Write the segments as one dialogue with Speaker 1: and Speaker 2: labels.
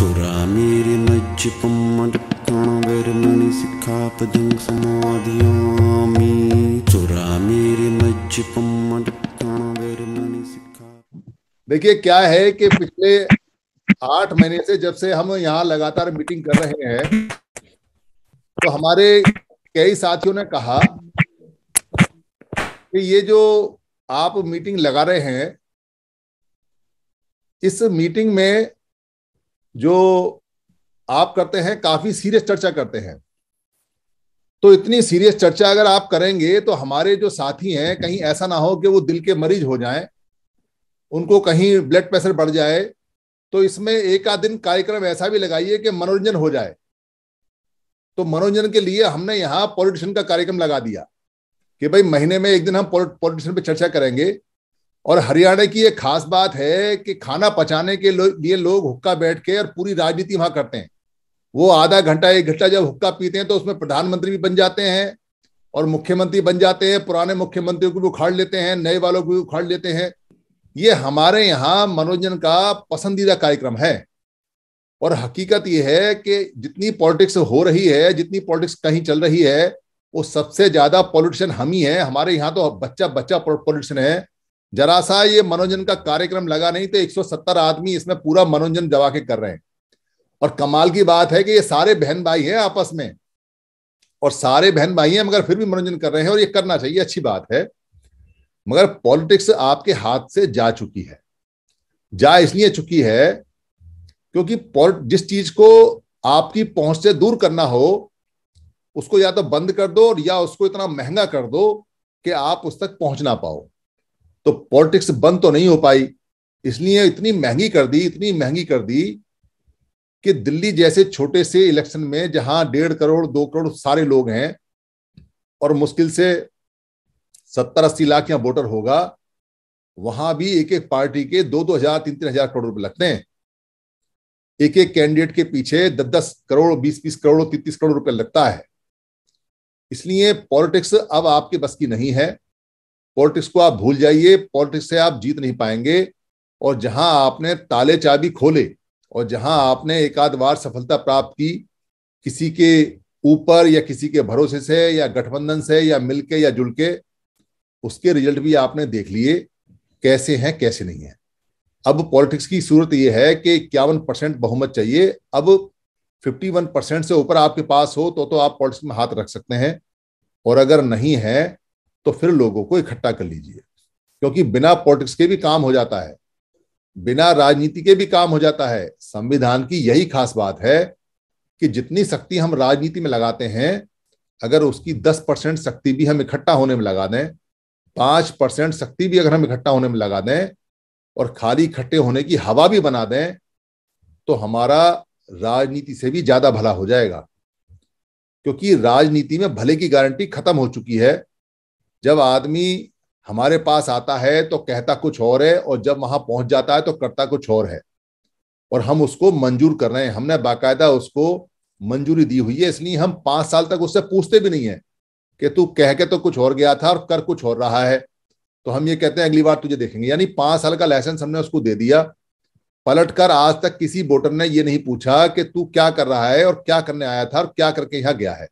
Speaker 1: चोरा मेरे मज्ज पम्मड कण वैरमणि सिखा पदंग
Speaker 2: समाधियामी चोरा मेरे मज्ज पम्मड कण वैरमणि सिखा देखिए क्या है कि पिछले आठ महीने से जब से हम यहाँ लगातार मीटिंग कर रहे हैं तो हमारे कई साथियों ने कहा कि ये जो आप मीटिंग लगा रहे हैं इस मीटिंग में जो आप करते हैं काफी सीरियस चर्चा करते हैं तो इतनी सीरियस चर्चा अगर आप करेंगे तो हमारे जो साथी हैं कहीं ऐसा ना हो कि वो दिल के मरीज हो जाएं उनको कहीं ब्लड प्रेशर बढ़ जाए तो इसमें एक आध दिन कार्यक्रम ऐसा भी लगाइए कि मनोरंजन हो जाए तो मनोरंजन के लिए हमने यहाँ पॉलिटिशियन का कार्यक्रम लगा दिया कि भाई महीने में एक दिन हम पॉलिटिशियन पर चर्चा करेंगे और हरियाणा की एक खास बात है कि खाना पचाने के लो, लिए लोग हुक्का बैठ के और पूरी राजनीति वहां करते हैं वो आधा घंटा एक घंटा जब हुक्का पीते हैं तो उसमें प्रधानमंत्री भी बन जाते हैं और मुख्यमंत्री बन जाते हैं पुराने मुख्यमंत्रियों को भी उखाड़ लेते हैं नए वालों को भी उखाड़ लेते हैं ये हमारे यहाँ मनोरंजन का पसंदीदा कार्यक्रम है और हकीकत यह है कि जितनी पॉलिटिक्स हो रही है जितनी पॉलिटिक्स कहीं चल रही है वो सबसे ज्यादा पॉलिटिशियन हम ही है हमारे यहाँ तो बच्चा बच्चा पॉलिटिशियन है जरा सा ये मनोरंजन का कार्यक्रम लगा नहीं तो 170 आदमी इसमें पूरा मनोरंजन जवा के कर रहे हैं और कमाल की बात है कि ये सारे बहन भाई हैं आपस में और सारे बहन भाई हैं मगर फिर भी मनोरंजन कर रहे हैं और ये करना चाहिए अच्छी बात है मगर पॉलिटिक्स आपके हाथ से जा चुकी है जा इसलिए चुकी है क्योंकि जिस चीज को आपकी पहुंच से दूर करना हो उसको या तो बंद कर दो या उसको इतना महंगा कर दो कि आप उस तक पहुंच ना पाओ तो पॉलिटिक्स बंद तो नहीं हो पाई इसलिए इतनी महंगी कर दी इतनी महंगी कर दी कि दिल्ली जैसे छोटे से इलेक्शन में जहां डेढ़ करोड़ दो करोड़ सारे लोग हैं और मुश्किल से सत्तर अस्सी लाख या वोटर होगा वहां भी एक एक पार्टी के दो दो हजार तीन तीन हजार करोड़ रुपए लगते हैं एक एक कैंडिडेट के पीछे दस दस करोड़ बीस बीस करोड़ तीस करोड़ रुपए लगता है इसलिए पॉलिटिक्स अब आपके बस की नहीं है पॉलिटिक्स को आप भूल जाइए पॉलिटिक्स से आप जीत नहीं पाएंगे और जहां आपने ताले चाबी खोले और जहां आपने एक आध बार सफलता प्राप्त की किसी के ऊपर या किसी के भरोसे से या गठबंधन से या मिलके या जुलके उसके रिजल्ट भी आपने देख लिए कैसे हैं कैसे नहीं है अब पॉलिटिक्स की सूरत यह है कि इक्यावन परसेंट बहुमत चाहिए अब 51 परसेंट से ऊपर आपके पास हो तो तो आप पॉलिटिक्स में हाथ रख सकते हैं और अगर नहीं है तो फिर लोगों को इकट्ठा कर लीजिए क्योंकि बिना पॉलिटिक्स के भी काम हो जाता है बिना राजनीति के भी काम हो जाता है संविधान की यही खास बात है कि जितनी शक्ति हम राजनीति में लगाते हैं अगर उसकी दस परसेंट शक्ति भी हम इकट्ठा होने में लगा दें पांच परसेंट शक्ति भी अगर हम इकट्ठा होने में लगा दें और खाली इकट्ठे होने की हवा भी बना दें तो हमारा राजनीति से भी ज्यादा भला हो जाएगा क्योंकि राजनीति में भले की गारंटी खत्म हो चुकी है जब आदमी हमारे पास आता है तो कहता कुछ और है और जब वहां पहुंच जाता है तो करता कुछ और है और हम उसको मंजूर कर रहे हैं हमने बाकायदा उसको मंजूरी दी हुई है इसलिए हम पांच साल तक उससे पूछते भी नहीं है कि तू कह के तो कुछ और गया था और कर कुछ और रहा है तो हम ये कहते हैं अगली बार तुझे देखेंगे यानी पांच साल का लाइसेंस हमने उसको दे दिया पलट कर आज तक किसी वोटर ने ये नहीं पूछा कि तू क्या कर रहा है और क्या करने आया था और क्या करके यहाँ गया है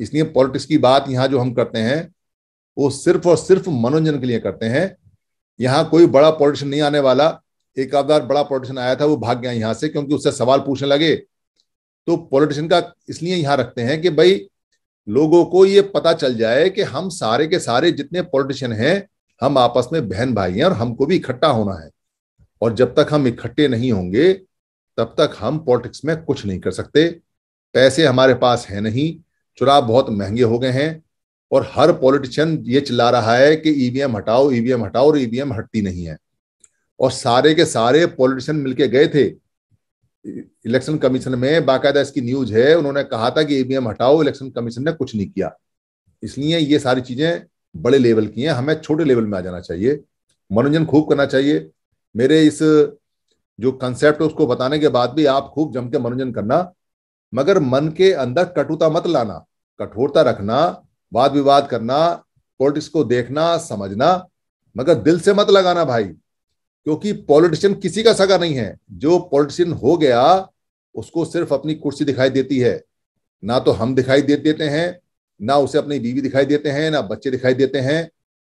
Speaker 2: इसलिए पॉलिटिक्स की बात यहाँ जो हम करते हैं वो सिर्फ और सिर्फ मनोरंजन के लिए करते हैं यहाँ कोई बड़ा पॉलिटिशियन नहीं आने वाला एक आधार बड़ा पॉलिटिशियन आया था वो भाग गया यहाँ से क्योंकि उससे सवाल पूछने लगे तो पॉलिटिशियन का इसलिए यहाँ रखते हैं कि भाई लोगों को ये पता चल जाए कि हम सारे के सारे जितने पॉलिटिशियन हैं हम आपस में बहन भाई हैं और हमको भी इकट्ठा होना है और जब तक हम इकट्ठे नहीं होंगे तब तक हम पॉलिटिक्स में कुछ नहीं कर सकते पैसे हमारे पास है नहीं चुनाव बहुत महंगे हो गए हैं और हर पॉलिटिशियन ये चिल्ला रहा है कि ईवीएम e हटाओ ईवीएम e हटाओ और ईवीएम e हटती नहीं है और सारे के सारे पॉलिटिशियन मिलके गए थे इलेक्शन कमीशन में बाकायदा इसकी न्यूज है उन्होंने कहा था कि ईवीएम हटाओ इलेक्शन कमीशन ने कुछ नहीं किया इसलिए ये सारी चीजें बड़े लेवल की हैं हमें छोटे लेवल में आ जाना चाहिए मनोरंजन खूब करना चाहिए मेरे इस जो कंसेप्ट उसको बताने के बाद भी आप खूब जम के मनोरंजन करना मगर मन के अंदर कटुता मत लाना कठोरता रखना वाद विवाद करना पॉलिटिक्स को देखना समझना मगर दिल से मत लगाना भाई क्योंकि पॉलिटिशियन किसी का सगा नहीं है जो पॉलिटिशियन हो गया उसको सिर्फ अपनी कुर्सी दिखाई देती है ना तो हम दिखाई दे देते हैं ना उसे अपनी बीवी दिखाई देते हैं ना बच्चे दिखाई देते हैं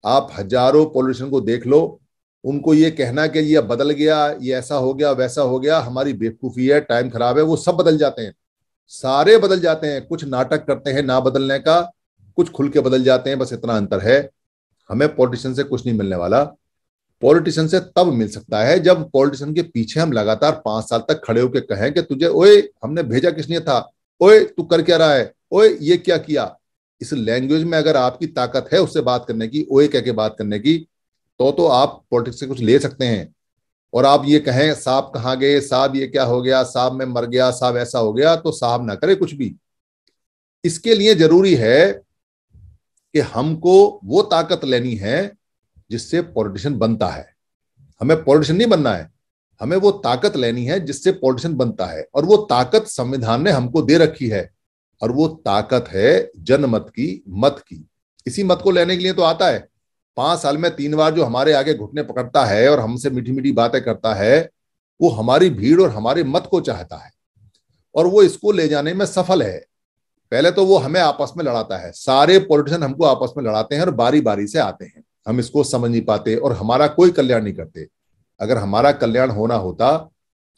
Speaker 2: आप हजारों पॉलिटिशियन को देख लो उनको ये कहना कि ये बदल गया ये ऐसा हो गया वैसा हो गया हमारी बेवकूफ़ी है टाइम खराब है वो सब बदल जाते हैं सारे बदल जाते हैं कुछ नाटक करते हैं ना बदलने का कुछ खुल के बदल जाते हैं बस इतना अंतर है हमें पॉलिटिशियन से कुछ नहीं मिलने वाला पॉलिटिशियन से तब मिल सकता है जब पॉलिटिशियन के पीछे हम लगातार पांच साल तक खड़े होकर कहें कि तुझे ओए हमने भेजा किसने था ओए तू कर क्या रहा है ओए ये क्या किया इस लैंग्वेज में अगर आपकी ताकत है उससे बात करने की ओए कह के बात करने की तो तो आप पॉलिटिक्स से कुछ ले सकते हैं और आप ये कहें साहब कहाँ गए साहब ये क्या हो गया साहब में मर गया साहब ऐसा हो गया तो साहब ना करे कुछ भी इसके लिए जरूरी है कि हमको वो ताकत लेनी है जिससे पॉलिटिशियन बनता है हमें पॉलिटिशियन नहीं बनना है हमें वो ताकत लेनी है जिससे पॉलिटिशियन बनता है और वो ताकत संविधान ने हमको दे रखी है और वो ताकत है जनमत की मत की इसी मत को लेने के लिए तो आता है पांच साल में तीन बार जो हमारे आगे घुटने पकड़ता है और हमसे मीठी मीठी बातें करता है वो हमारी भीड़ और हमारे मत को चाहता है और वो इसको ले जाने में सफल है पहले तो वो हमें आपस में लड़ाता है सारे पॉलिटिशियन हमको आपस में लड़ाते हैं और बारी बारी से आते हैं हम इसको समझ नहीं पाते और हमारा कोई कल्याण नहीं करते अगर हमारा कल्याण होना होता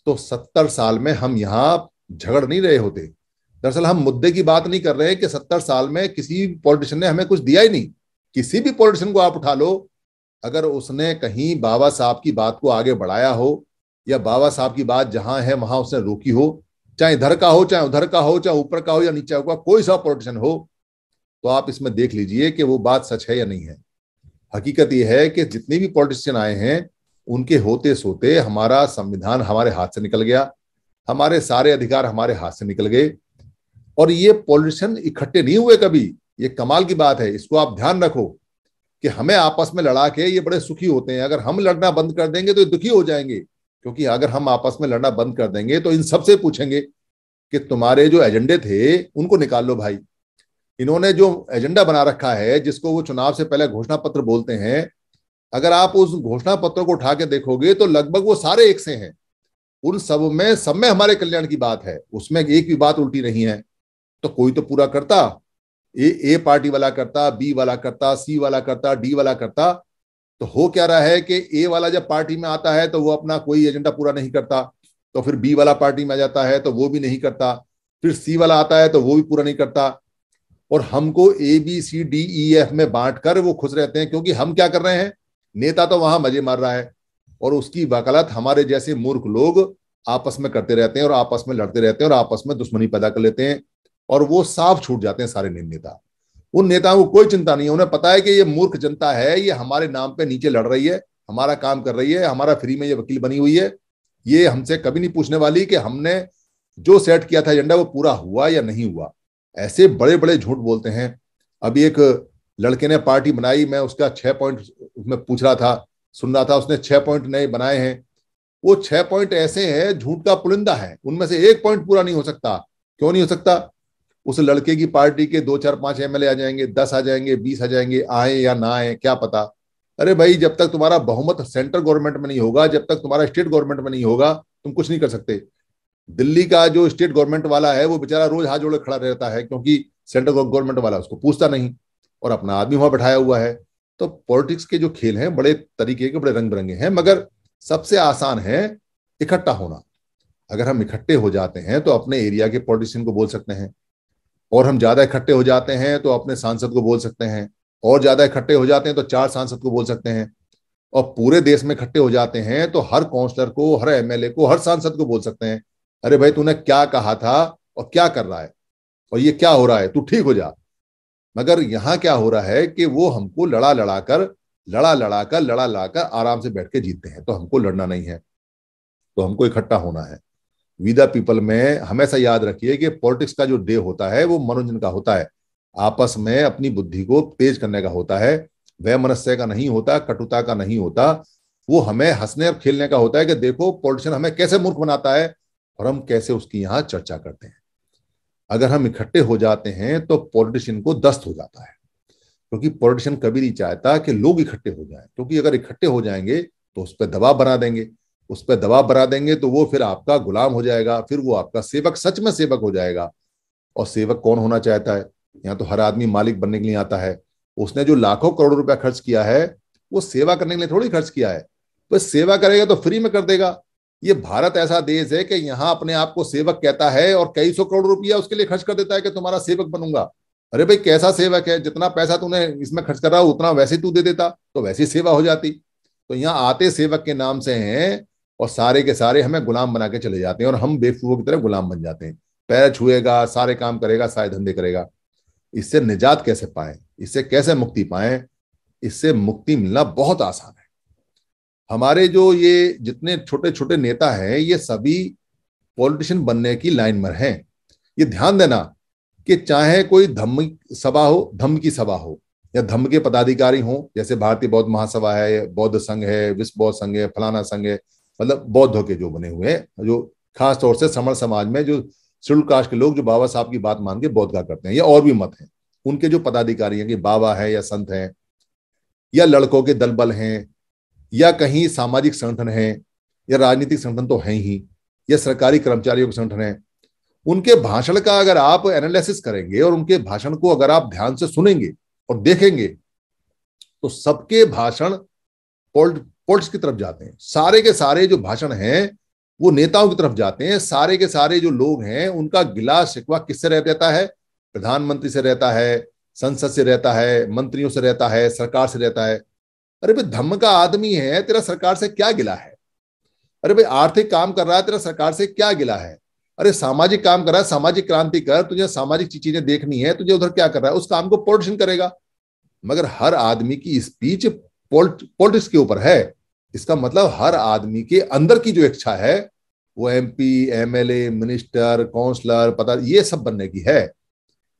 Speaker 2: तो सत्तर साल में हम यहाँ झगड़ नहीं रहे होते दरअसल हम मुद्दे की बात नहीं कर रहे हैं कि सत्तर साल में किसी पॉलिटिशियन ने हमें कुछ दिया ही नहीं किसी भी पॉलिटिशियन को आप उठा लो अगर उसने कहीं बाबा साहब की बात को आगे बढ़ाया हो या बाबा साहब की बात जहां है वहां उसने रोकी हो चाहे इधर का हो चाहे उधर का हो चाहे ऊपर का हो या नीचे का कोई सा पॉलिटिशियन हो तो आप इसमें देख लीजिए कि वो बात सच है या नहीं है हकीकत यह है कि जितने भी पॉलिटिशियन आए हैं उनके होते सोते हमारा संविधान हमारे हाथ से निकल गया हमारे सारे अधिकार हमारे हाथ से निकल गए और ये पॉलिटिशियन इकट्ठे नहीं हुए कभी ये कमाल की बात है इसको आप ध्यान रखो कि हमें आपस में लड़ा के ये बड़े सुखी होते हैं अगर हम लड़ना बंद कर देंगे तो ये दुखी हो जाएंगे क्योंकि अगर हम आपस में लड़ना बंद कर देंगे तो इन सबसे पूछेंगे कि तुम्हारे जो एजेंडे थे उनको निकाल लो भाई इन्होंने जो एजेंडा बना रखा है जिसको वो चुनाव से पहले घोषणा पत्र बोलते हैं अगर आप उस घोषणा पत्र को उठा के देखोगे तो लगभग वो सारे एक से हैं उन सब में सब में हमारे कल्याण की बात है उसमें एक भी बात उल्टी नहीं है तो कोई तो पूरा करता ए ए पार्टी वाला करता बी वाला करता सी वाला करता डी वाला करता तो हो क्या रहा है कि ए वाला जब पार्टी में आता है तो वो अपना कोई एजेंडा पूरा नहीं करता तो फिर बी वाला पार्टी में आ जाता है तो वो भी नहीं करता फिर सी वाला आता है तो वो भी पूरा नहीं करता और हमको A B C D E F में बांट कर वो खुश रहते हैं क्योंकि हम क्या कर रहे हैं नेता तो वहां मजे मार रहा है और उसकी वकालत हमारे जैसे मूर्ख लोग आपस में करते रहते हैं और आपस में लड़ते रहते हैं और आपस में दुश्मनी पैदा कर लेते हैं और वो साफ छूट जाते हैं सारे नेता उन नेताओं को कोई चिंता नहीं है उन्हें पता है कि ये मूर्ख जनता है ये हमारे नाम पे नीचे लड़ रही है हमारा काम कर रही है हमारा फ्री में ये वकील बनी हुई है ये हमसे कभी नहीं पूछने वाली कि हमने जो सेट किया था एजेंडा वो पूरा हुआ या नहीं हुआ ऐसे बड़े बड़े झूठ बोलते हैं अभी एक लड़के ने पार्टी बनाई मैं उसका छह पॉइंट उसमें पूछ रहा था सुन रहा था उसने छह पॉइंट नए बनाए हैं वो छह पॉइंट ऐसे हैं झूठ का पुलिंदा है उनमें से एक पॉइंट पूरा नहीं हो सकता क्यों नहीं हो सकता उस लड़के की पार्टी के दो चार पांच एमएलए आ जाएंगे दस आ जाएंगे बीस आ जाएंगे आए या ना आए क्या पता अरे भाई जब तक तुम्हारा बहुमत सेंट्रल गवर्नमेंट में नहीं होगा जब तक तुम्हारा स्टेट गवर्नमेंट में नहीं होगा तुम कुछ नहीं कर सकते दिल्ली का जो स्टेट गवर्नमेंट वाला है वो बेचारा रोज हाथ जोड़े खड़ा रहता है क्योंकि सेंट्रल गवर्नमेंट वाला उसको पूछता नहीं और अपना आदमी वहां बैठाया हुआ है तो पॉलिटिक्स के जो खेल हैं बड़े तरीके के बड़े रंग बिरंगे हैं मगर सबसे आसान है इकट्ठा होना अगर हम इकट्ठे हो जाते हैं तो अपने एरिया के पॉलिटिशियन को बोल सकते हैं और हम ज्यादा इकट्ठे हो जाते हैं तो अपने सांसद को बोल सकते हैं और ज्यादा इकट्ठे हो जाते हैं तो चार सांसद को बोल सकते हैं और पूरे देश में इकट्ठे हो जाते हैं तो हर काउंसलर को हर एमएलए को हर सांसद को बोल सकते हैं अरे भाई तूने क्या कहा था और क्या कर रहा है और ये क्या हो रहा है तू ठीक हो जा मगर यहां क्या हो रहा है कि वो हमको लड़ा लड़ा कर लड़ा लड़ा कर लड़ा लड़ा कर आराम से बैठ के जीतते हैं तो हमको लड़ना नहीं है तो हमको इकट्ठा होना है विदा पीपल में हमेशा याद रखिए कि पॉलिटिक्स का जो डे होता है वो मनोरंजन का होता है आपस में अपनी बुद्धि को तेज करने का होता है वह मनस्य का नहीं होता कटुता का नहीं होता वो हमें हंसने और खेलने का होता है कि देखो पॉलिटिशियन हमें कैसे मूर्ख बनाता है और हम कैसे उसकी यहाँ चर्चा करते हैं अगर हम इकट्ठे हो जाते हैं तो पॉलिटिशियन को दस्त हो जाता है क्योंकि पॉलिटिशियन कभी नहीं चाहता कि लोग इकट्ठे हो जाएं क्योंकि अगर इकट्ठे हो जाएंगे तो उस पर दबाव बना देंगे उस पर दबाव बना देंगे तो वो फिर आपका गुलाम हो जाएगा फिर वो आपका सेवक सच में सेवक हो जाएगा और सेवक कौन होना चाहता है यहाँ तो हर आदमी मालिक बनने के लिए आता है उसने जो लाखों करोड़ रुपया खर्च किया है वो सेवा करने के लिए थोड़ी खर्च किया है तो सेवा करेगा तो फ्री में कर देगा ये भारत ऐसा देश है कि यहाँ अपने आप को सेवक कहता है और कई सौ करोड़ रुपया उसके लिए खर्च कर देता है कि तुम्हारा सेवक बनूंगा अरे भाई कैसा सेवक है जितना पैसा तूने इसमें खर्च कर हो उतना वैसे तू दे देता तो वैसी सेवा हो जाती तो यहाँ आते सेवक के नाम से हैं और सारे के सारे हमें गुलाम बना के चले जाते हैं और हम बेवकूफों की तरह गुलाम बन जाते हैं पैर छुएगा सारे काम करेगा सारे धंधे करेगा इससे निजात कैसे पाए इससे कैसे मुक्ति पाए इससे मुक्ति मिलना बहुत आसान है हमारे जो ये जितने छोटे छोटे नेता हैं ये सभी पॉलिटिशियन बनने की लाइन में हैं ये ध्यान देना कि चाहे कोई धम्म सभा हो धम्म की सभा हो या धम्म के पदाधिकारी हो जैसे भारतीय बौद्ध महासभा है बौद्ध संघ है विश्व बौद्ध संघ है फलाना संघ है मतलब बौद्धों के जो बने हुए हैं जो खास तौर से समर समाज में जो शुल्क काश के लोग जो बाबा साहब की बात मान के बौद्धगा करते हैं या और भी मत हैं उनके जो पदाधिकारी हैं कि बाबा है या संत हैं या लड़कों के दल बल हैं या कहीं सामाजिक संगठन हैं या राजनीतिक संगठन तो हैं ही या सरकारी कर्मचारियों के संगठन हैं उनके भाषण का अगर आप एनालिसिस करेंगे और उनके भाषण को अगर आप ध्यान से सुनेंगे और देखेंगे तो सबके भाषण पॉलिटिक्स की तरफ जाते हैं सारे के सारे जो भाषण हैं वो नेताओं की तरफ जाते हैं सारे के सारे जो लोग हैं उनका गिला शिकवा किससे रह जाता है प्रधानमंत्री से रहता है संसद से रहता है मंत्रियों से रहता है सरकार से रहता है अरे भाई धम्म का आदमी है तेरा सरकार से क्या गिला है अरे भाई आर्थिक काम कर रहा है तेरा सरकार से क्या गिला है अरे सामाजिक काम कर रहा है सामाजिक क्रांति कर तुझे सामाजिक चीजें देखनी है तुझे उधर क्या कर रहा है उस काम को पोलिटिशन करेगा मगर हर आदमी की स्पीच पॉलिटिक्स के ऊपर है इसका मतलब हर आदमी के अंदर की जो इच्छा है वो M M P L A minister councillor पता ये सब बनने की है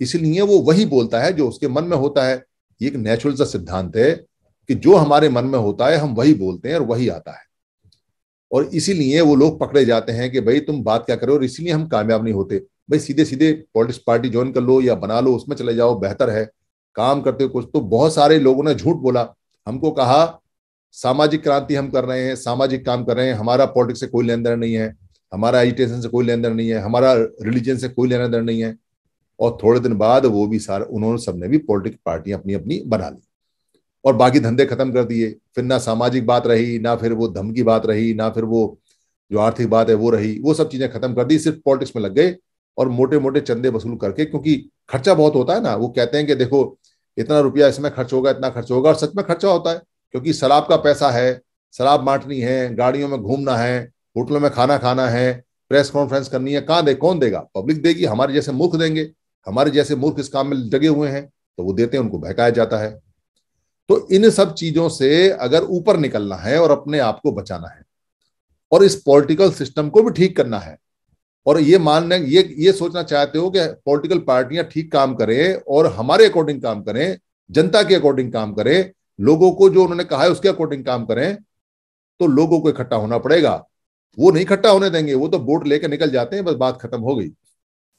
Speaker 2: इसलिए वो वही बोलता है जो उसके मन में होता है ये एक नेचुरल सा सिद्धांत है कि जो हमारे मन में होता है हम वही बोलते हैं और वही आता है और इसीलिए वो लोग पकड़े जाते हैं कि भाई तुम बात क्या करो और इसीलिए हम कामयाब नहीं होते भाई सीधे सीधे पॉलिटिक्स पार्टी ज्वाइन कर लो या बना लो उसमें चले जाओ बेहतर है काम करते हो कुछ तो बहुत सारे लोगों ने झूठ बोला हमको कहा सामाजिक क्रांति हम कर रहे हैं सामाजिक काम कर रहे हैं हमारा पॉलिटिक्स से कोई लेन देन नहीं है हमारा एजुटेशन से कोई लेन देन नहीं है हमारा रिलीजन से कोई लेन देन नहीं है और थोड़े दिन बाद वो भी सारे उन्होंने सबने भी पॉलिटिक पार्टियां अपनी अपनी बना ली और बाकी धंधे खत्म कर दिए फिर ना सामाजिक बात रही ना फिर वो धमकी बात रही ना फिर वो जो आर्थिक बात है वो रही वो सब चीजें खत्म कर दी सिर्फ पॉलिटिक्स में लग गए और मोटे मोटे चंदे वसूल करके क्योंकि खर्चा बहुत होता है ना वो कहते हैं कि देखो इतना रुपया इसमें खर्च होगा इतना खर्च होगा और सच में खर्चा होता है क्योंकि शराब का पैसा है शराब बांटनी है गाड़ियों में घूमना है होटलों में खाना खाना है प्रेस कॉन्फ्रेंस करनी है कहाँ दे कौन देगा पब्लिक देगी हमारे जैसे मूर्ख देंगे हमारे जैसे मूर्ख इस काम में लगे हुए हैं तो वो देते हैं उनको बहकाया जाता है तो इन सब चीजों से अगर ऊपर निकलना है और अपने आप को बचाना है और इस पॉलिटिकल सिस्टम को भी ठीक करना है और ये मानने ये ये सोचना चाहते हो कि पॉलिटिकल पार्टियां ठीक काम करें और हमारे अकॉर्डिंग काम करें जनता के अकॉर्डिंग काम करें लोगों को जो उन्होंने कहा है उसके अकॉर्डिंग काम करें तो लोगों को इकट्ठा होना पड़ेगा वो नहीं इकट्ठा होने देंगे वो तो बोट लेकर निकल जाते हैं बस बात खत्म हो गई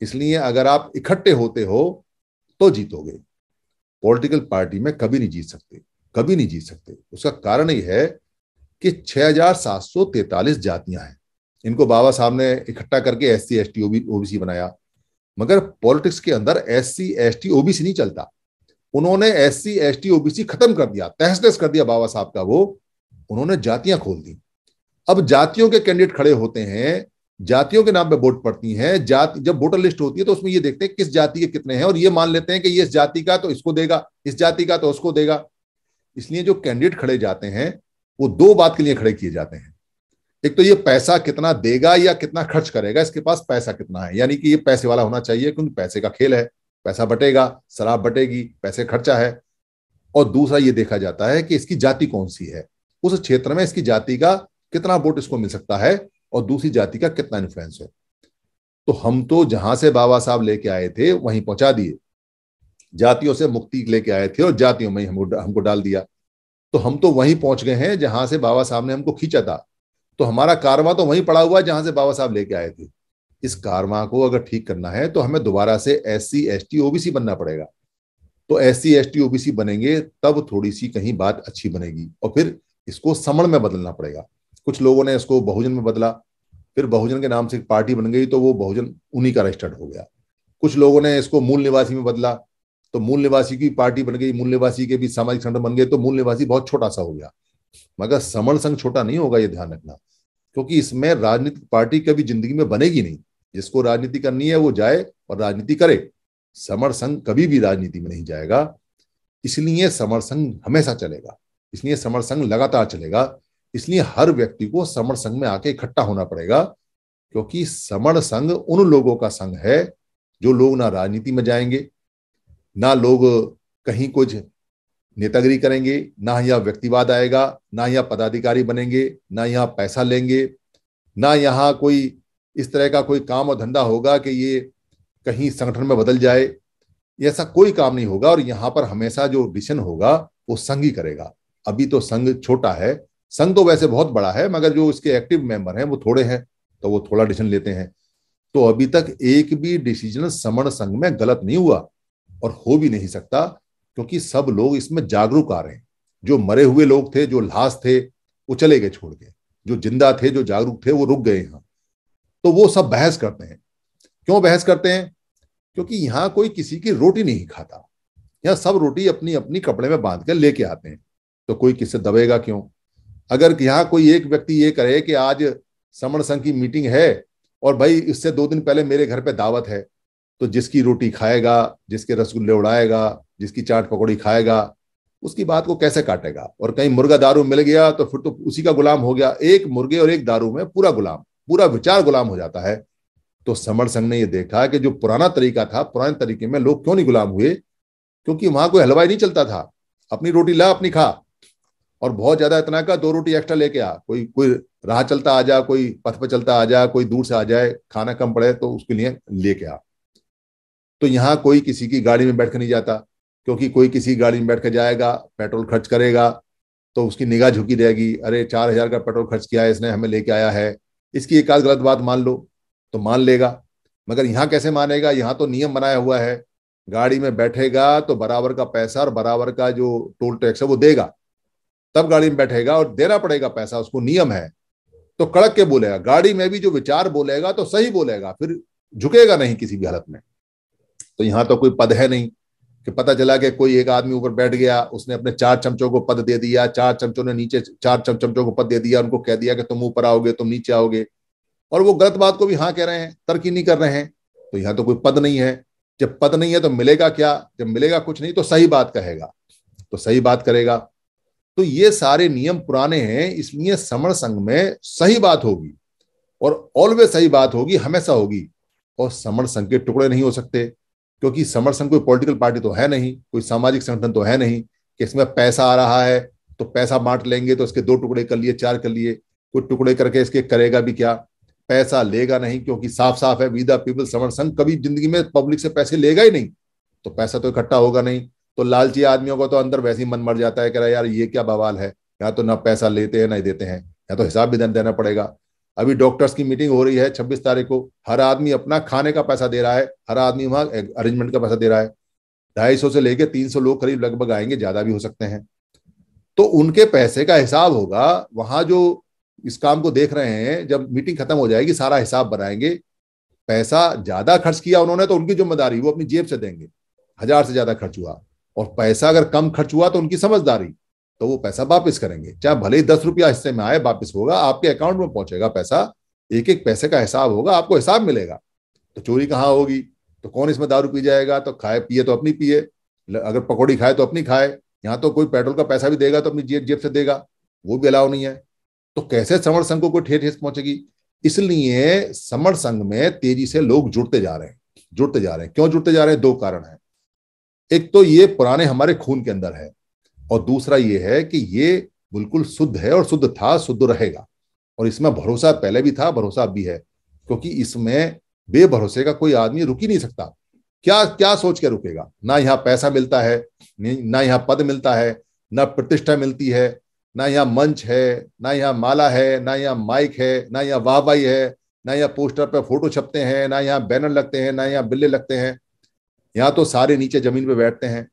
Speaker 2: इसलिए अगर आप इकट्ठे होते हो तो जीतोगे पॉलिटिकल पार्टी में कभी नहीं जीत सकते कभी नहीं जीत सकते उसका कारण ये है कि 6,743 जातियां हैं इनको बाबा साहब ने इकट्ठा करके S C S T OBC बनाया मगर पॉलिटिक्स के अंदर S C S T OBC नहीं चलता उन्होंने S C S T OBC खत्म कर दिया तहस तहस कर दिया बाबा साहब का वो उन्होंने जातियां खोल दी अब जातियों के कैंडिडेट खड़े होते हैं जातियों के नाम पे वोट पड़ती हैं जाति जब वोटर लिस्ट होती है तो उसमें ये देखते हैं किस जाति के कितने हैं और ये मान लेते हैं कि ये इस जाति का तो इसको देगा इस जाति का तो उसको देगा इसलिए जो कैंडिडेट खड़े जाते हैं वो दो बात के लिए खड़े किए जाते हैं एक तो ये पैसा कितना देगा या कितना खर्च करेगा इसके पास पैसा कितना है यानी कि ये पैसे वाला होना चाहिए क्योंकि पैसे का खेल है पैसा बटेगा शराब बटेगी पैसे खर्चा है और दूसरा ये देखा जाता है कि इसकी जाति कौन सी है उस क्षेत्र में इसकी जाति का कितना वोट इसको मिल सकता है और दूसरी जाति का कितना इन्फ्लुएंस है तो हम तो जहां से बाबा साहब लेके आए थे वहीं पहुंचा दिए जातियों से मुक्ति लेके आए थे और जातियों में हमको हमको डाल दिया तो हम तो वहीं पहुंच गए हैं जहां से बाबा साहब ने हमको खींचा था तो हमारा कारवा तो वहीं पड़ा हुआ है जहां से बाबा साहब लेके आए थे इस कारमा को अगर ठीक करना है तो हमें दोबारा से S C S T OBC बनना पड़ेगा तो S C S T OBC बनेंगे तब थोड़ी सी कहीं बात अच्छी बनेगी और फिर इसको समण में बदलना पड़ेगा कुछ लोगों ने इसको बहुजन में बदला फिर बहुजन के नाम से एक पार्टी बन गई तो वो बहुजन उन्हीं का रजिस्टर्ड हो गया कुछ लोगों ने इसको मूल निवासी में बदला तो मूल निवासी की पार्टी बन गई मूल निवासी के भी सामाजिक संगठन बन गए तो मूल निवासी बहुत छोटा सा हो गया मगर समण संघ छोटा नहीं होगा ये ध्यान रखना क्योंकि इसमें राजनीतिक पार्टी कभी जिंदगी में बनेगी नहीं जिसको राजनीति करनी है वो जाए और राजनीति करे समर संघ कभी भी राजनीति में नहीं जाएगा इसलिए समर संघ हमेशा चलेगा इसलिए समर संघ लगातार चलेगा इसलिए हर व्यक्ति को समर संघ में आके इकट्ठा होना पड़ेगा क्योंकि समर संघ उन लोगों का संघ है जो लोग ना राजनीति में जाएंगे ना लोग कहीं कुछ नेतागिरी करेंगे ना यहाँ व्यक्तिवाद आएगा ना यहाँ पदाधिकारी बनेंगे ना यहाँ पैसा लेंगे ना यहाँ कोई इस तरह का कोई काम और धंधा होगा कि ये कहीं संगठन में बदल जाए ऐसा कोई काम नहीं होगा और यहां पर हमेशा जो डिसीजन होगा वो संघ ही करेगा अभी तो संघ छोटा है संघ तो वैसे बहुत बड़ा है मगर जो इसके एक्टिव मेंबर हैं वो थोड़े हैं तो वो थोड़ा डिसीजन लेते हैं तो अभी तक एक भी डिसीजन समण संघ में गलत नहीं हुआ और हो भी नहीं सकता क्योंकि सब लोग इसमें जागरूक आ रहे हैं जो मरे हुए लोग थे जो लाश थे वो चले गए छोड़ के जो जिंदा थे जो जागरूक थे वो रुक गए यहां तो वो सब बहस करते हैं क्यों बहस करते हैं क्योंकि यहाँ कोई किसी की रोटी नहीं खाता यहाँ सब रोटी अपनी अपनी कपड़े में बांध कर लेके आते हैं तो कोई किससे दबेगा क्यों अगर यहाँ कोई एक व्यक्ति ये करे कि आज समण संघ की मीटिंग है और भाई इससे दो दिन पहले मेरे घर पे दावत है तो जिसकी रोटी खाएगा जिसके रसगुल्ले उड़ाएगा जिसकी चाट पकौड़ी खाएगा उसकी बात को कैसे काटेगा और कहीं मुर्गा दारू मिल गया तो फिर तो उसी का गुलाम हो गया एक मुर्गे और एक दारू में पूरा गुलाम पूरा विचार गुलाम हो जाता है तो समर संघ ने यह देखा कि जो पुराना तरीका था पुराने तरीके में लोग क्यों नहीं गुलाम हुए क्योंकि वहां कोई हलवाई नहीं चलता था अपनी रोटी ला अपनी खा और बहुत ज्यादा इतना का दो रोटी एक्स्ट्रा लेके आ कोई कोई राह चलता आ जा कोई पथ पर चलता आ जा कोई दूर से आ जाए खाना कम पड़े तो उसके लिए लेके आ तो यहां कोई किसी की गाड़ी में बैठ कर नहीं जाता क्योंकि कोई किसी गाड़ी में बैठ कर जाएगा पेट्रोल खर्च करेगा तो उसकी निगाह झुकी रहेगी अरे चार हजार का पेट्रोल खर्च किया है इसने हमें लेके आया है इसकी एक आध गलत बात मान लो तो मान लेगा मगर यहां कैसे मानेगा यहां तो नियम बनाया हुआ है गाड़ी में बैठेगा तो बराबर का पैसा और बराबर का जो टोल टैक्स है वो देगा तब गाड़ी में बैठेगा और देना पड़ेगा पैसा उसको नियम है तो कड़क के बोलेगा गाड़ी में भी जो विचार बोलेगा तो सही बोलेगा फिर झुकेगा नहीं किसी भी हालत में तो यहां तो कोई पद है नहीं कि पता चला कि कोई एक आदमी ऊपर बैठ गया उसने अपने चार चमचों को पद दे दिया चार चमचों ने नीचे चार चमचों को पद दे दिया उनको कह दिया कि तुम ऊपर आओगे तुम नीचे आओगे और वो गलत बात को भी हाँ कह रहे हैं तरक्की नहीं कर रहे हैं तो यहाँ तो कोई पद नहीं है जब पद नहीं है तो मिलेगा क्या जब मिलेगा कुछ नहीं तो सही बात कहेगा तो सही बात करेगा तो ये सारे नियम पुराने हैं इसलिए समण संघ में सही बात होगी और ऑलवेज सही बात होगी हमेशा होगी और समण संघ के टुकड़े नहीं हो सकते क्योंकि समरसम कोई पॉलिटिकल पार्टी तो है नहीं कोई सामाजिक संगठन तो है नहीं कि इसमें पैसा आ रहा है तो पैसा बांट लेंगे तो इसके दो टुकड़े कर लिए चार कर लिए कोई टुकड़े करके इसके करेगा भी क्या पैसा लेगा नहीं क्योंकि साफ साफ है विदा पीपल समर्थ संघ कभी जिंदगी में पब्लिक से पैसे लेगा ही नहीं तो पैसा तो इकट्ठा होगा नहीं तो लालची आदमियों को तो अंदर वैसे ही मन मर जाता है कह रहा यार ये क्या बवाल है यहाँ तो ना पैसा लेते हैं ना देते हैं यहाँ तो हिसाब भी देना पड़ेगा अभी डॉक्टर्स की मीटिंग हो रही है छब्बीस तारीख को हर आदमी अपना खाने का पैसा दे रहा है हर आदमी वहां अरेंजमेंट का पैसा दे रहा है ढाई सौ से लेकर तीन सौ लोग करीब लगभग आएंगे ज्यादा भी हो सकते हैं तो उनके पैसे का हिसाब होगा वहां जो इस काम को देख रहे हैं जब मीटिंग खत्म हो जाएगी सारा हिसाब बनाएंगे पैसा ज्यादा खर्च किया उन्होंने तो उनकी जिम्मेदारी वो अपनी जेब से देंगे हजार से ज्यादा खर्च हुआ और पैसा अगर कम खर्च हुआ तो उनकी समझदारी तो वो पैसा वापस करेंगे चाहे भले ही दस रुपया हिस्से में आए वापस होगा आपके अकाउंट में पहुंचेगा पैसा एक एक पैसे का हिसाब होगा आपको हिसाब मिलेगा तो चोरी कहाँ होगी तो कौन इसमें दारू पी जाएगा तो खाए पिए तो अपनी पिए अगर पकौड़ी खाए तो अपनी खाए यहाँ तो कोई पेट्रोल का पैसा भी देगा तो अपनी जेब जेब से देगा वो भी अलाव नहीं है तो कैसे समर संघ को कोई ठेठ ठेस पहुंचेगी इसलिए समर संघ में तेजी से लोग जुड़ते जा रहे हैं जुड़ते जा रहे हैं क्यों जुड़ते जा रहे हैं दो कारण है एक तो ये पुराने हमारे खून के अंदर है और दूसरा ये है कि ये बिल्कुल शुद्ध है और शुद्ध था शुद्ध रहेगा और इसमें भरोसा पहले भी था भरोसा अब भी है क्योंकि इसमें बेभरोसे का कोई आदमी रुक ही नहीं सकता क्या क्या सोच के रुकेगा ना यहाँ पैसा मिलता है ना यहाँ पद मिलता है ना प्रतिष्ठा मिलती है ना यहाँ मंच है ना यहाँ माला है ना यहाँ माइक है ना यहाँ वाहवाही है ना यहाँ पोस्टर पर फोटो छपते हैं ना यहाँ बैनर लगते हैं ना यहाँ बिल्ले लगते हैं यहाँ तो सारे नीचे जमीन पर बैठते हैं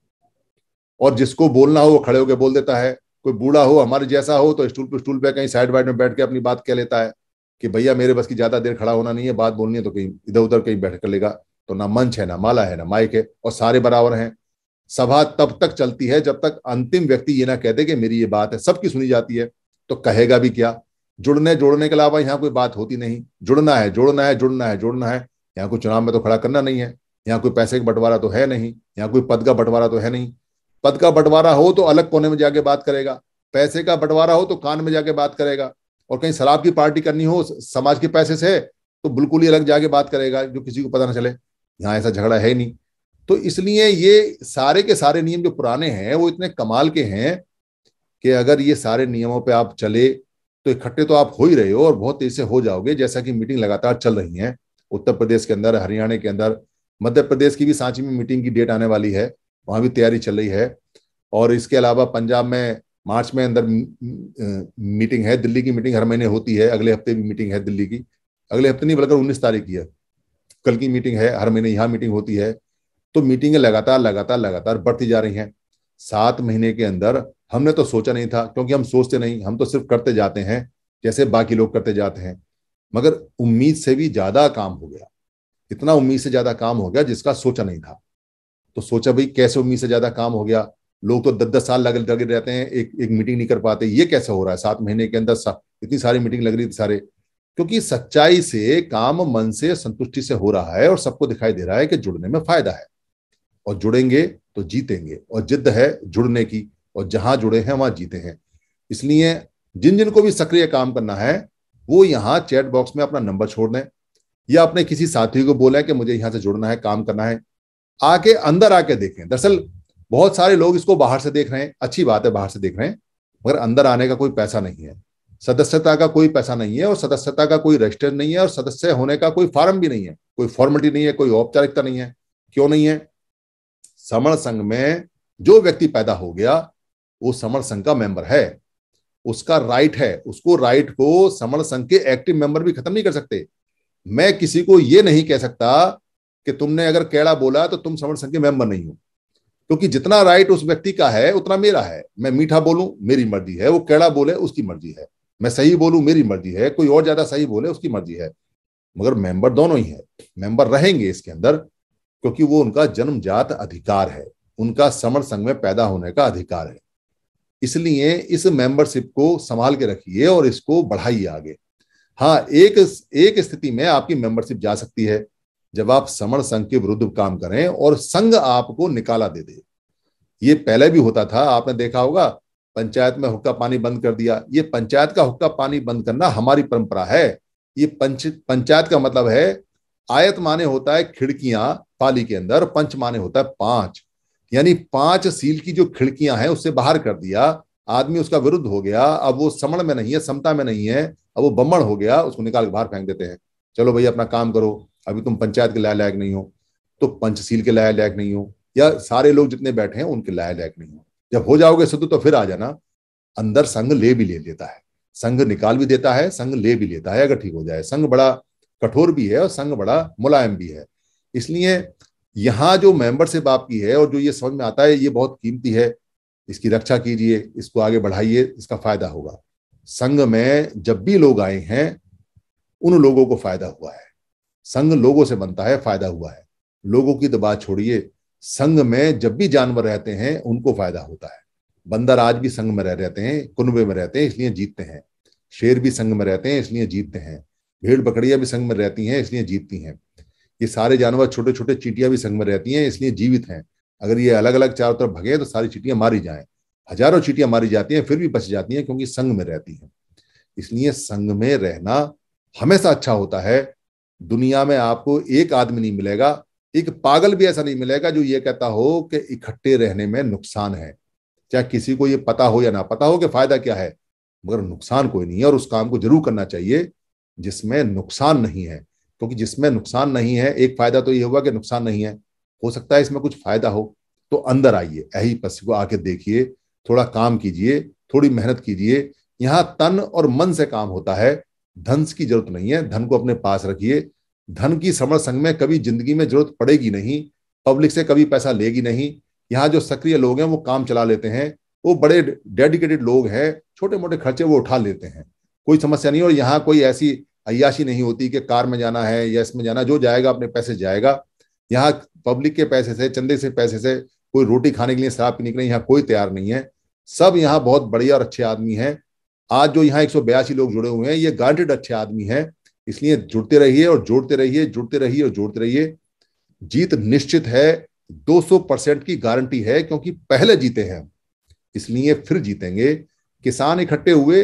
Speaker 2: और जिसको बोलना हो वो खड़े होकर बोल देता है कोई बूढ़ा हो हमारे जैसा हो तो स्टूल पे स्टूल पे कहीं साइड वाइड में बैठ के अपनी बात कह लेता है कि भैया मेरे बस की ज्यादा देर खड़ा होना नहीं है बात बोलनी है तो कहीं इधर उधर कहीं बैठ कर लेगा तो ना मंच है ना माला है ना माइक है और सारे बराबर हैं सभा तब तक चलती है जब तक अंतिम व्यक्ति ये ना कहते कि मेरी ये बात है सबकी सुनी जाती है तो कहेगा भी क्या जुड़ने जोड़ने के अलावा यहाँ कोई बात होती नहीं जुड़ना है जोड़ना है जुड़ना है जुड़ना है यहाँ कोई चुनाव में तो खड़ा करना नहीं है यहाँ कोई पैसे का बंटवारा तो है नहीं यहाँ कोई पद का बंटवारा तो है नहीं पद का बंटवारा हो तो अलग कोने में जाके बात करेगा पैसे का बंटवारा हो तो कान में जाके बात करेगा और कहीं शराब की पार्टी करनी हो समाज के पैसे से तो बिल्कुल ही अलग जाके बात करेगा जो किसी को पता ना चले यहाँ ऐसा झगड़ा है नहीं तो इसलिए ये सारे के सारे नियम जो पुराने हैं वो इतने कमाल के हैं कि अगर ये सारे नियमों पे आप चले तो इकट्ठे तो आप हो ही रहे हो और बहुत तेज से हो जाओगे जैसा कि मीटिंग लगातार चल रही है उत्तर प्रदेश के अंदर हरियाणा के अंदर मध्य प्रदेश की भी सांची में मीटिंग की डेट आने वाली है वहां भी तैयारी चल रही है और इसके अलावा पंजाब में मार्च में अंदर मीटिंग है दिल्ली की मीटिंग हर महीने होती है अगले हफ्ते भी मीटिंग है दिल्ली की अगले हफ्ते नहीं बल्कि उन्नीस तारीख की है कल की मीटिंग है हर महीने यहाँ मीटिंग होती है तो मीटिंगें लगातार लगातार लगातार बढ़ती जा रही हैं सात महीने के अंदर हमने तो सोचा नहीं था क्योंकि हम सोचते नहीं हम तो सिर्फ करते जाते हैं जैसे बाकी लोग करते जाते हैं मगर उम्मीद से भी ज्यादा काम हो गया इतना उम्मीद से ज्यादा काम हो गया जिसका सोचा नहीं था तो सोचा भाई कैसे उम्मीद से ज्यादा काम हो गया लोग तो दस दस साल लगे लगे रहते हैं एक एक मीटिंग नहीं कर पाते ये कैसे हो रहा है सात महीने के अंदर सा, इतनी सारी मीटिंग लग रही थी सारे क्योंकि सच्चाई से काम मन से संतुष्टि से हो रहा है और सबको दिखाई दे रहा है कि जुड़ने में फायदा है और जुड़ेंगे तो जीतेंगे और जिद है जुड़ने की और जहां जुड़े हैं वहां जीते हैं इसलिए जिन जिन को भी सक्रिय काम करना है वो यहाँ चैट बॉक्स में अपना नंबर छोड़ दें या अपने किसी साथी को बोले कि मुझे यहां से जुड़ना है काम करना है आके अंदर आके देखें दरअसल बहुत सारे लोग इसको बाहर से देख रहे हैं अच्छी बात है बाहर से देख रहे हैं मगर अंदर आने का कोई पैसा नहीं है सदस्यता का कोई पैसा नहीं है और सदस्यता का कोई रजिस्टर नहीं है और सदस्य होने का कोई फार्म भी नहीं है कोई फॉर्मेलिटी नहीं है कोई औपचारिकता नहीं है क्यों नहीं है समण संघ में जो व्यक्ति पैदा हो गया वो समण संघ का मेंबर है उसका राइट है उसको राइट को समण संघ के एक्टिव मेंबर भी खत्म नहीं कर सकते मैं किसी को यह नहीं कह सकता कि तुमने अगर कैड़ा बोला तो तुम समर्थ संघ के मेंबर नहीं हो क्योंकि जितना राइट उस व्यक्ति का है उतना मेरा है मैं मीठा बोलूं मेरी मर्जी है वो कैड़ा बोले उसकी मर्जी है मैं सही बोलूं मेरी मर्जी है कोई और ज्यादा सही बोले उसकी मर्जी है मगर मेंबर दोनों ही है मेंबर रहेंगे इसके अंदर क्योंकि वो उनका जन्मजात अधिकार है उनका समर संघ में पैदा होने का अधिकार है इसलिए इस मेंबरशिप को संभाल के रखिए और इसको बढ़ाइए आगे हाँ एक एक स्थिति में आपकी मेंबरशिप जा सकती है जब आप समण संघ के विरुद्ध काम करें और संघ आपको निकाला दे दे ये पहले भी होता था आपने देखा होगा पंचायत में हुक्का पानी बंद कर दिया ये पंचायत का हुक्का पानी बंद करना हमारी परंपरा है ये पंच पंचायत का मतलब है आयत माने होता है खिड़कियां पाली के अंदर पंच माने होता है पांच यानी पांच सील की जो खिड़कियां हैं उससे बाहर कर दिया आदमी उसका विरुद्ध हो गया अब वो समण में नहीं है समता में नहीं है अब वो बमण हो गया उसको निकाल के बाहर फेंक देते हैं चलो भैया अपना काम करो अभी तुम पंचायत के लाया लायक नहीं हो तो पंचशील के लाया लायक नहीं हो या सारे लोग जितने बैठे हैं उनके लाया लायक नहीं हो जब हो जाओगे सिद्ध तो फिर आ जाना अंदर संघ ले भी ले लेता है संघ निकाल भी देता है संघ ले भी लेता है अगर ठीक हो जाए संघ बड़ा कठोर भी है और संघ बड़ा मुलायम भी है इसलिए यहाँ जो मेंबरशिप आपकी है और जो ये समझ में आता है ये बहुत कीमती है इसकी रक्षा कीजिए इसको आगे बढ़ाइए इसका फायदा होगा संघ में जब भी लोग आए हैं उन लोगों को फायदा हुआ है संघ लोगों से बनता है फायदा हुआ है लोगों की तो बात छोड़िए संघ में जब भी जानवर रहते हैं उनको फायदा होता है बंदर आज भी संघ में रह रहते हैं कुनबे में रहते हैं इसलिए जीतते हैं शेर भी संघ में रहते हैं इसलिए जीतते हैं भेड़ बकरियां भी संघ में रहती हैं इसलिए जीतती हैं ये सारे जानवर छोटे छोटे चीटियां भी संघ में रहती हैं इसलिए जीवित हैं अगर ये अलग अलग चारों तरफ भगे तो सारी चीटियां मारी जाए हजारों चीटियां मारी जाती हैं फिर भी बच जाती हैं क्योंकि संघ में रहती हैं इसलिए संघ में रहना हमेशा अच्छा होता है दुनिया में आपको एक आदमी नहीं मिलेगा एक पागल भी ऐसा नहीं मिलेगा जो ये कहता हो कि इकट्ठे रहने में नुकसान है चाहे किसी को ये पता हो या ना पता हो कि फायदा क्या है मगर नुकसान कोई नहीं है और उस काम को जरूर करना चाहिए जिसमें नुकसान नहीं है क्योंकि जिसमें नुकसान नहीं है एक फायदा तो ये हुआ कि नुकसान नहीं है हो सकता है इसमें कुछ फायदा हो तो अंदर आइए ऐही पसी को आके देखिए थोड़ा काम कीजिए थोड़ी मेहनत कीजिए यहां तन और मन से काम होता है धन की जरूरत नहीं है धन को अपने पास रखिए धन की समर संघ में कभी जिंदगी में जरूरत पड़ेगी नहीं पब्लिक से कभी पैसा लेगी नहीं यहाँ जो सक्रिय लोग हैं वो काम चला लेते हैं वो बड़े डेडिकेटेड लोग हैं छोटे मोटे खर्चे वो उठा लेते हैं कोई समस्या नहीं और यहाँ कोई ऐसी अयाशी नहीं होती कि कार में जाना है या इसमें जाना जो जाएगा अपने पैसे जाएगा यहाँ पब्लिक के पैसे से चंदे से पैसे से कोई रोटी खाने के लिए शराब पीने के लिए यहाँ कोई तैयार नहीं है सब यहाँ बहुत बढ़िया और अच्छे आदमी हैं आज जो यहाँ एक लोग जुड़े हुए हैं ये गारंटेड अच्छे आदमी हैं इसलिए जुड़ते रहिए और जोड़ते रहिए जुड़ते रहिए और जोड़ते रहिए जीत निश्चित है 200 परसेंट की गारंटी है क्योंकि पहले जीते हैं इसलिए फिर जीतेंगे किसान इकट्ठे हुए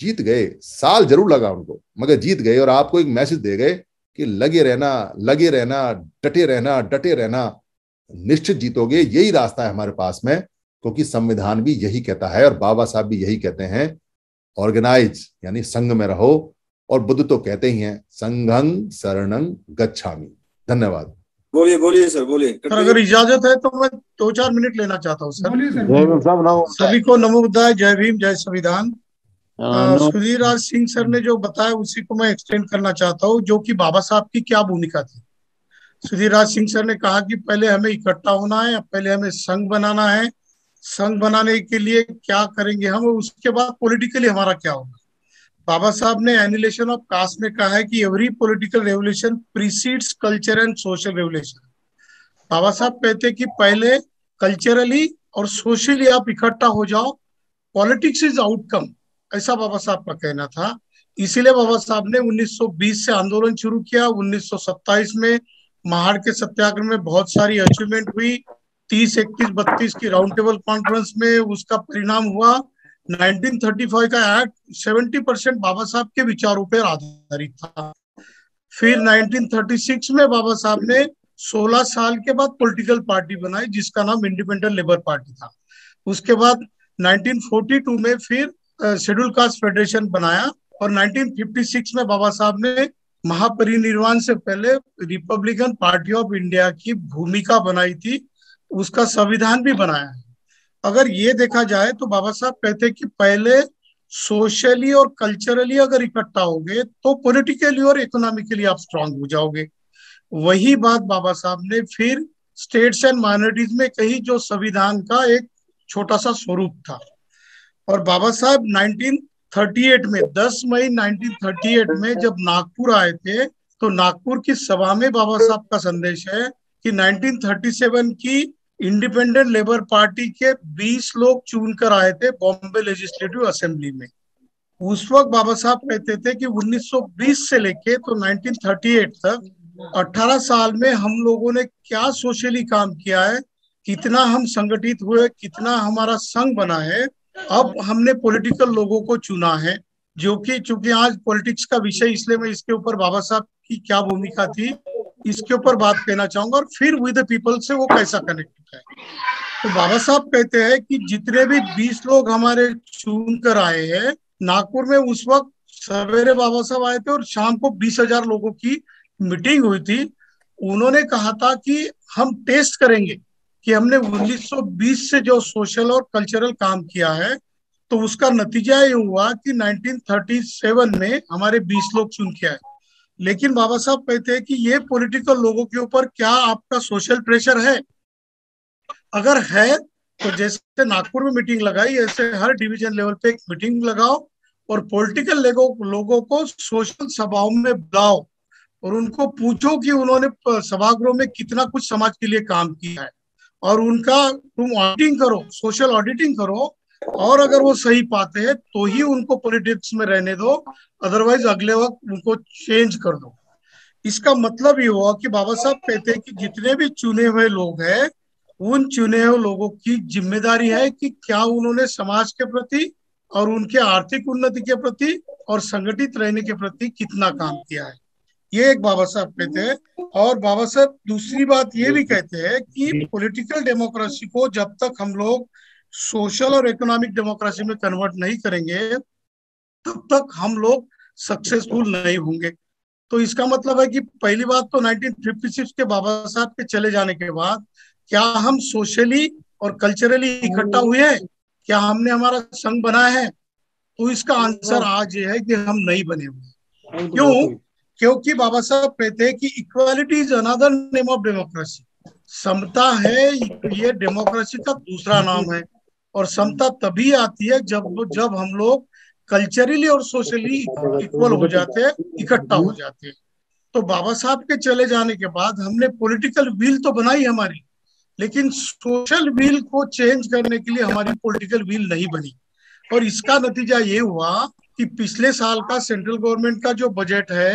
Speaker 2: जीत गए साल जरूर लगा उनको मगर जीत गए और आपको एक मैसेज दे गए कि लगे रहना लगे रहना डटे रहना डटे रहना निश्चित जीतोगे यही रास्ता है हमारे पास में क्योंकि संविधान भी यही कहता है और बाबा साहब भी यही कहते हैं ऑर्गेनाइज यानी संघ में रहो और बुद्ध तो कहते ही हैं संघंग शरणंग गच्छामी धन्यवाद
Speaker 1: बोलिए बोलिए सर बोलिए सर अगर इजाजत है तो मैं दो चार मिनट लेना चाहता हूँ सर सभी को नमो बुद्धाय जय भीम जय संविधान
Speaker 2: हाँ, सुधीर
Speaker 1: राज सिंह सर ने जो बताया उसी को मैं एक्सटेंड करना चाहता हूँ जो कि बाबा साहब की क्या भूमिका थी सुधीर राज सिंह सर ने कहा कि पहले हमें इकट्ठा होना है पहले हमें संघ बनाना है संघ बनाने के लिए क्या करेंगे हम उसके बाद पॉलिटिकली हमारा क्या होगा बाबा साहब ने एनिलेशन ऑफ कास्ट में कहा है कि every political revolution precedes culture and social revolution Baba Saheb कहते कि पहले कल्चरली और सोशली आप इकट्ठा हो जाओ पॉलिटिक्स इज आउटकम ऐसा बाबा साहब का कहना था इसीलिए बाबा साहब ने 1920 से आंदोलन शुरू किया 1927 में महाड़ के सत्याग्रह में बहुत सारी अचीवमेंट हुई तीस इक्कीस बत्तीस की राउंड टेबल कॉन्फ्रेंस में उसका परिणाम हुआ 1935 का एक्ट 70 परसेंट बाबा साहब के विचारों पर आधारित था फिर 1936 में बाबा साहब ने 16 साल के बाद पॉलिटिकल पार्टी बनाई जिसका नाम इंडिपेंडेंट लेबर पार्टी था उसके बाद 1942 में फिर शेड्यूल कास्ट फेडरेशन बनाया और 1956 में बाबा साहब ने महापरिनिर्वाण से पहले रिपब्लिकन पार्टी ऑफ इंडिया की भूमिका बनाई थी उसका संविधान भी बनाया है अगर ये देखा जाए तो बाबा साहब कहते कि पहले सोशली और कल्चरली अगर इकट्ठा हो गए तो पॉलिटिकली और इकोनॉमिकली आप स्ट्रांग हो जाओगे वही बात बाबा साहब ने फिर स्टेट्स एंड माइनॉरिटीज में कही जो संविधान का एक छोटा सा स्वरूप था और बाबा साहब 1938 में 10 मई 1938 में जब नागपुर आए थे तो नागपुर की सभा में बाबा साहब का संदेश है कि 1937 की इंडिपेंडेंट लेबर पार्टी के 20 लोग चुन कर आए थे बॉम्बे लेजिस्लेटिव असेंबली में उस वक्त बाबा साहब कहते थे कि 1920 से लेके तो 1938 तक 18 साल में हम लोगों ने क्या सोशली काम किया है कितना हम संगठित हुए कितना हमारा संघ बना है अब हमने पॉलिटिकल लोगों को चुना है जो कि चूंकि आज पॉलिटिक्स का विषय इसलिए मैं इसके ऊपर बाबा साहब की क्या भूमिका थी इसके ऊपर बात कहना चाहूंगा और फिर विद पीपल से वो कैसा कनेक्ट होता है तो बाबा साहब कहते हैं कि जितने भी बीस लोग हमारे चुन कर आए हैं नागपुर में उस वक्त सवेरे बाबा साहब आए थे और शाम को बीस हजार लोगों की मीटिंग हुई थी उन्होंने कहा था कि हम टेस्ट करेंगे कि हमने 1920 से जो सोशल और कल्चरल काम किया है तो उसका नतीजा ये हुआ कि 1937 में हमारे 20 लोग चुन के आए लेकिन बाबा साहब कहते हैं कि ये पॉलिटिकल लोगों के ऊपर क्या आपका सोशल प्रेशर है अगर है तो जैसे नागपुर में मीटिंग लगाई ऐसे हर डिवीजन लेवल पे एक मीटिंग लगाओ और पॉलिटिकल लोगों लोगों को सोशल सभाओं में बुलाओ और उनको पूछो कि उन्होंने सभागृह में कितना कुछ समाज के लिए काम किया है और उनका तुम ऑडिटिंग करो सोशल ऑडिटिंग करो और अगर वो सही पाते हैं तो ही उनको पॉलिटिक्स में रहने दो अदरवाइज अगले वक्त उनको चेंज कर दो इसका मतलब ये हुआ कि बाबा साहब कहते हैं कि जितने भी चुने हुए लोग हैं उन चुने हुए लोगों की जिम्मेदारी है कि क्या उन्होंने समाज के प्रति और उनके आर्थिक उन्नति के प्रति और संगठित रहने के प्रति कितना काम किया है ये एक बाबा साहब कहते हैं और बाबा साहब दूसरी बात ये भी कहते हैं कि पॉलिटिकल डेमोक्रेसी को जब तक हम लोग सोशल और इकोनॉमिक डेमोक्रेसी में कन्वर्ट नहीं करेंगे तब तक हम लोग सक्सेसफुल नहीं होंगे तो इसका मतलब है कि पहली बात तो 1956 के बाबा साहब के चले जाने के बाद क्या हम सोशली और कल्चरली इकट्ठा हुए हैं क्या हमने हमारा संघ बनाया है तो इसका आंसर आज ये है कि हम नहीं बने हुए क्यों क्योंकि बाबा साहब कहते हैं कि equality is another name of democracy समता है ये डेमोक्रेसी का दूसरा नाम है और समता तभी आती है जब जब हम लोग कल्चरली और सोशली इक्वल हो जाते हैं इकट्ठा हो जाते हैं तो बाबा साहब के चले जाने के बाद हमने पॉलिटिकल व्हील तो बनाई हमारी लेकिन सोशल व्हील को चेंज करने के लिए हमारी पॉलिटिकल व्हील नहीं बनी और इसका नतीजा ये हुआ कि पिछले साल का सेंट्रल गवर्नमेंट का जो बजट है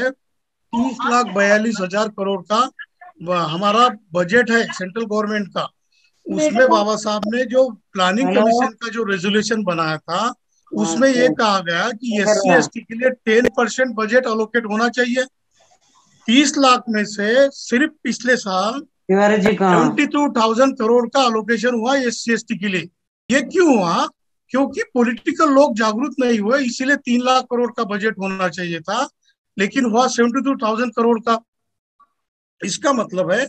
Speaker 1: तीस लाख बयालीस हजार करोड़ का हमारा बजट है सेंट्रल गवर्नमेंट का उसमें बाबा साहब ने जो प्लानिंग कमीशन का जो रेजोल्यूशन बनाया था उसमें ये कहा गया कि एस सी एस टी के लिए टेन परसेंट बजट अलोकेट होना चाहिए तीस लाख में से सिर्फ पिछले साल ट्वेंटी टू थाउजेंड करोड़ का अलोकेशन हुआ एस सी एस टी के लिए ये क्यों हुआ क्योंकि पॉलिटिकल लोग जागरूक नहीं हुए इसीलिए तीन लाख करोड़ का बजट होना चाहिए था लेकिन हुआ सेवेंटी टू थाउजेंड करोड़ का इसका मतलब है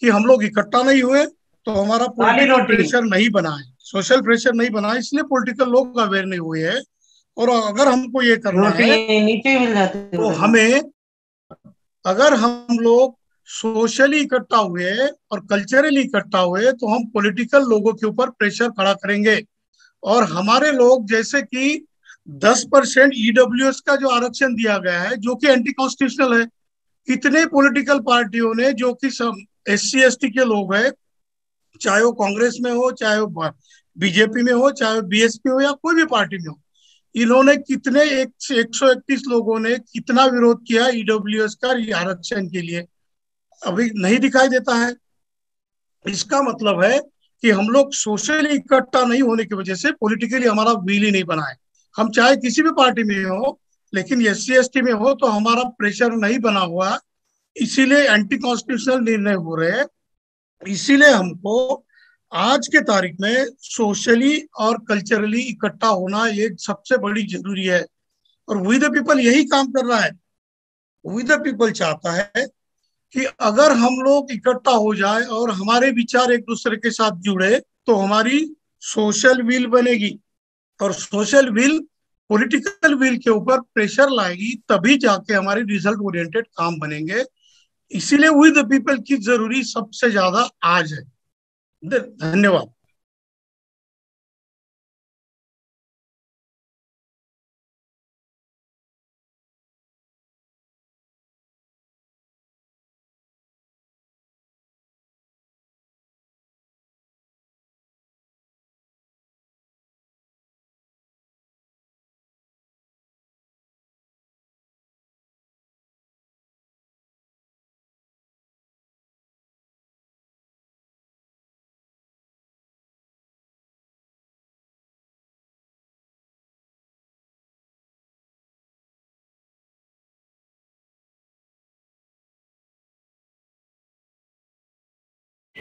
Speaker 1: कि हम लोग इकट्ठा नहीं हुए तो हमारा पॉलिटिकल प्रेशर नहीं बना है सोशल प्रेशर नहीं बना है इसलिए पॉलिटिकल लोग अवेयर नहीं हुए हैं और अगर हमको ये करना है तो हमें अगर हम लोग सोशली इकट्ठा हुए और कल्चरली इकट्ठा हुए तो हम पॉलिटिकल लोगों के ऊपर प्रेशर खड़ा करेंगे और हमारे लोग जैसे कि 10 परसेंट ईडब्ल्यू e का जो आरक्षण दिया गया है जो कि एंटी कॉन्स्टिट्यूशनल है कितने पॉलिटिकल पार्टियों ने जो कि एस सी के लोग हैं चाहे वो कांग्रेस में हो चाहे वो बीजेपी में हो चाहे बीएसपी हो या कोई भी पार्टी में हो इन्होंने कितने एक, सौ इकतीस लोगों ने कितना विरोध किया ईडब्ल्यू e का आरक्षण के लिए अभी नहीं दिखाई देता है इसका मतलब है कि हम लोग सोशली इकट्ठा नहीं होने की वजह से पॉलिटिकली हमारा व्हील ही नहीं बना है हम चाहे किसी भी पार्टी में हो लेकिन एस सी में हो तो हमारा प्रेशर नहीं बना हुआ इसीलिए एंटी कॉन्स्टिट्यूशनल निर्णय हो रहे हैं इसीलिए हमको आज के तारीख में सोशली और कल्चरली इकट्ठा होना ये सबसे बड़ी जरूरी है और वी द पीपल यही काम कर रहा है वी द पीपल चाहता है कि अगर हम लोग इकट्ठा हो जाए और हमारे विचार एक दूसरे के साथ जुड़े तो हमारी सोशल विल बनेगी और सोशल विल पॉलिटिकल विल के ऊपर प्रेशर लाएगी तभी जाके हमारे रिजल्ट ओरिएंटेड काम बनेंगे इसीलिए विद पीपल की जरूरी सबसे ज्यादा आज है धन्यवाद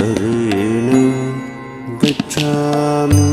Speaker 1: ऋण गच्छामि